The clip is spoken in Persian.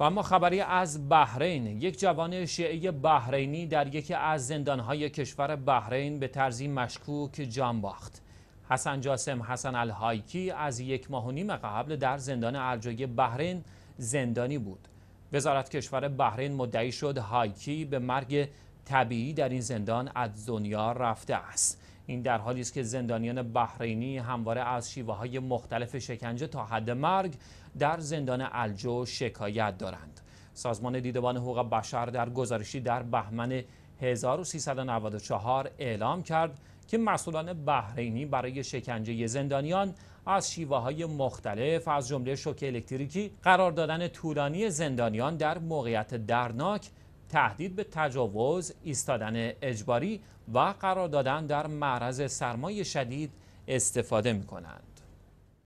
و اما خبری از بحرین یک جوان شیعه بحرینی در یکی از زندانهای کشور بحرین به طرزی مشکوک جان باخت حسن جاسم حسن الهایکی از یک ماه و نیم قبل در زندان ارجوی بحرین زندانی بود وزارت کشور بحرین مدعی شد هایکی به مرگ طبیعی در این زندان از دنیا رفته است این در حالی است که زندانیان بحرینی همواره از شیوه های مختلف شکنجه تا حد مرگ در زندان الجو شکایت دارند سازمان دیدبان حقوق بشر در گزارشی در بهمن 1394 اعلام کرد که مسئولان بحرینی برای شکنجه زندانیان از شیوه های مختلف از جمله شوک الکتریکی قرار دادن طولانی زندانیان در موقعیت درناک تهدید به تجاوز، ایستادن اجباری و قرار دادن در معرض سرمایه شدید استفاده می کنند.